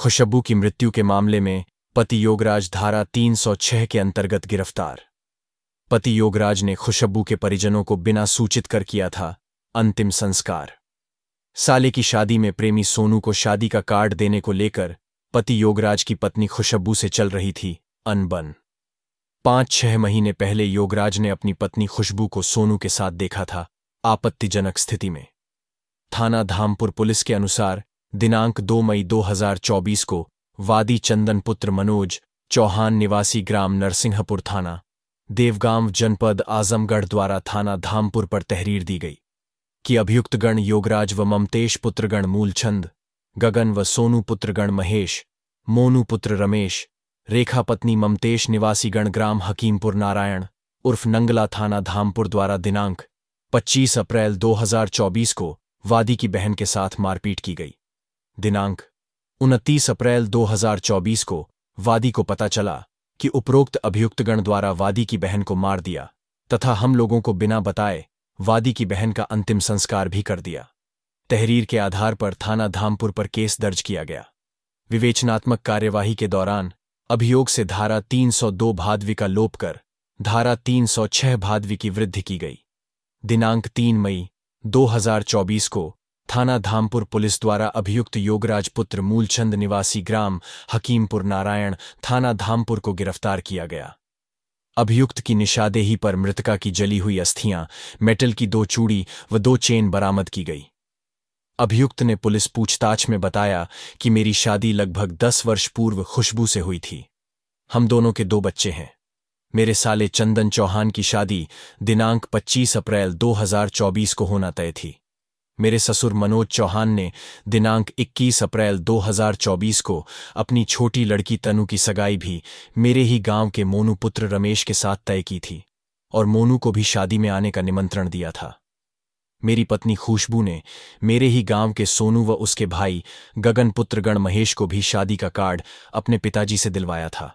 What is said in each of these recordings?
खुशबू की मृत्यु के मामले में पति योगराज धारा 306 के अंतर्गत गिरफ्तार पति योगराज ने खुशबू के परिजनों को बिना सूचित कर किया था अंतिम संस्कार साले की शादी में प्रेमी सोनू को शादी का कार्ड देने को लेकर पति योगराज की पत्नी खुशबू से चल रही थी अनबन पांच छह महीने पहले योगराज ने अपनी पत्नी खुशबू को सोनू के साथ देखा था आपत्तिजनक स्थिति में थाना धामपुर पुलिस के अनुसार दिनांक 2 मई 2024 को वादी चंदन पुत्र मनोज चौहान निवासी ग्राम नरसिंहपुर थाना देवगांव जनपद आजमगढ़ द्वारा थाना धामपुर पर तहरीर दी गई कि अभियुक्तगण योगराज व ममतेश पुत्रगण मूलचंद गगन व सोनू पुत्रगण महेश मोनू पुत्र रमेश रेखा पत्नी ममतेश निवासीगण ग्राम हकीमपुर नारायण उर्फ नंगला थाना धामपुर द्वारा दिनांक 25 अप्रैल 2024 को वादी की बहन के साथ मारपीट की गई दिनांक उनतीस अप्रैल 2024 को वादी को पता चला कि उपरोक्त अभियुक्तगण द्वारा वादी की बहन को मार दिया तथा हम लोगों को बिना बताए वादी की बहन का अंतिम संस्कार भी कर दिया तहरीर के आधार पर थाना धामपुर पर केस दर्ज किया गया विवेचनात्मक कार्यवाही के दौरान अभियोग से धारा 302 भादवी का लोप कर धारा 306 भादवी की वृद्धि की गई दिनांक 3 मई 2024 को थाना धामपुर पुलिस द्वारा अभियुक्त योगराज पुत्र मूलचंद निवासी ग्राम हकीमपुर नारायण थाना धामपुर को गिरफ्तार किया गया अभियुक्त की निशादेही पर मृतका की जली हुई अस्थियां मेटल की दो चूड़ी व दो चेन बरामद की गई अभियुक्त ने पुलिस पूछताछ में बताया कि मेरी शादी लगभग दस वर्ष पूर्व खुशबू से हुई थी हम दोनों के दो बच्चे हैं मेरे साले चंदन चौहान की शादी दिनांक 25 अप्रैल 2024 को होना तय थी मेरे ससुर मनोज चौहान ने दिनांक 21 अप्रैल 2024 को अपनी छोटी लड़की तनु की सगाई भी मेरे ही गांव के मोनू पुत्र रमेश के साथ तय की थी और मोनू को भी शादी में आने का निमंत्रण दिया था मेरी पत्नी खुशबू ने मेरे ही गांव के सोनू व उसके भाई गगन पुत्रगण महेश को भी शादी का कार्ड अपने पिताजी से दिलवाया था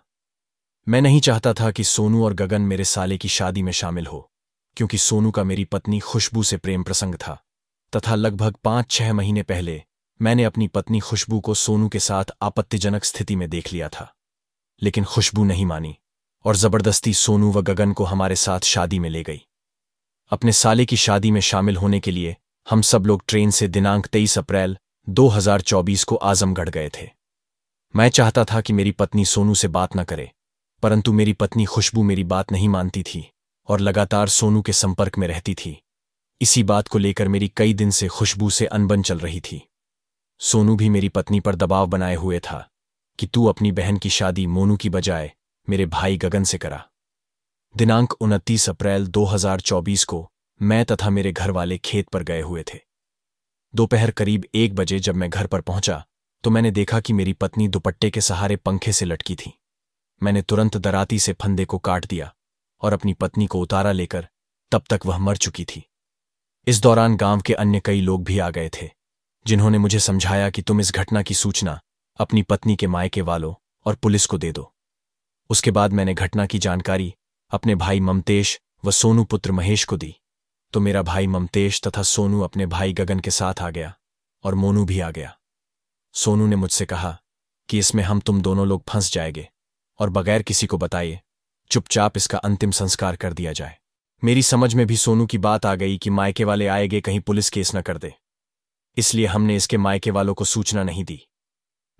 मैं नहीं चाहता था कि सोनू और गगन मेरे साले की शादी में शामिल हो क्योंकि सोनू का मेरी पत्नी खुशबू से प्रेम प्रसंग था तथा लगभग पांच छह महीने पहले मैंने अपनी पत्नी खुशबू को सोनू के साथ आपत्तिजनक स्थिति में देख लिया था लेकिन खुशबू नहीं मानी और जबरदस्ती सोनू व गगन को हमारे साथ शादी में ले गई अपने साले की शादी में शामिल होने के लिए हम सब लोग ट्रेन से दिनांक 23 अप्रैल 2024 को आजमगढ़ गए थे मैं चाहता था कि मेरी पत्नी सोनू से बात न करे परंतु मेरी पत्नी खुशबू मेरी बात नहीं मानती थी और लगातार सोनू के संपर्क में रहती थी इसी बात को लेकर मेरी कई दिन से खुशबू से अनबन चल रही थी सोनू भी मेरी पत्नी पर दबाव बनाए हुए था कि तू अपनी बहन की शादी मोनू की बजाय मेरे भाई गगन से करा दिनांक 29 अप्रैल 2024 को मैं तथा मेरे घर वाले खेत पर गए हुए थे दोपहर करीब एक बजे जब मैं घर पर पहुंचा तो मैंने देखा कि मेरी पत्नी दुपट्टे के सहारे पंखे से लटकी थी मैंने तुरंत दराती से फंदे को काट दिया और अपनी पत्नी को उतारा लेकर तब तक वह मर चुकी थी इस दौरान गांव के अन्य कई लोग भी आ गए थे जिन्होंने मुझे समझाया कि तुम इस घटना की सूचना अपनी पत्नी के मायके वालों और पुलिस को दे दो उसके बाद मैंने घटना की जानकारी अपने भाई ममतेश व सोनू पुत्र महेश को दी तो मेरा भाई ममतेश तथा सोनू अपने भाई गगन के साथ आ गया और मोनू भी आ गया सोनू ने मुझसे कहा कि इसमें हम तुम दोनों लोग फंस जाएंगे और बगैर किसी को बताइए चुपचाप इसका अंतिम संस्कार कर दिया जाए मेरी समझ में भी सोनू की बात आ गई कि मायके वाले आएगे कहीं पुलिस केस न कर दे इसलिए हमने इसके मायके वालों को सूचना नहीं दी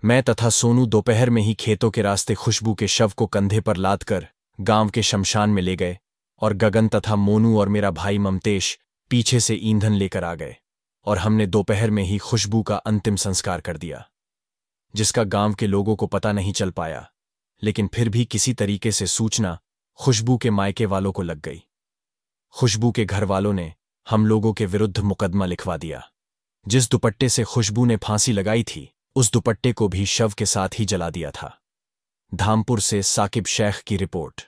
मैं तथा सोनू दोपहर में ही खेतों के रास्ते खुशबू के शव को कंधे पर लाद कर गांव के शमशान में ले गए और गगन तथा मोनू और मेरा भाई ममतेश पीछे से ईंधन लेकर आ गए और हमने दोपहर में ही खुशबू का अंतिम संस्कार कर दिया जिसका गांव के लोगों को पता नहीं चल पाया लेकिन फिर भी किसी तरीके से सूचना खुशबू के मायके वालों को लग गई खुशबू के घर वालों ने हम लोगों के विरुद्ध मुकदमा लिखवा दिया जिस दुपट्टे से खुशबू ने फांसी लगाई थी उस दुपट्टे को भी शव के साथ ही जला दिया था धामपुर से साकिब शेख की रिपोर्ट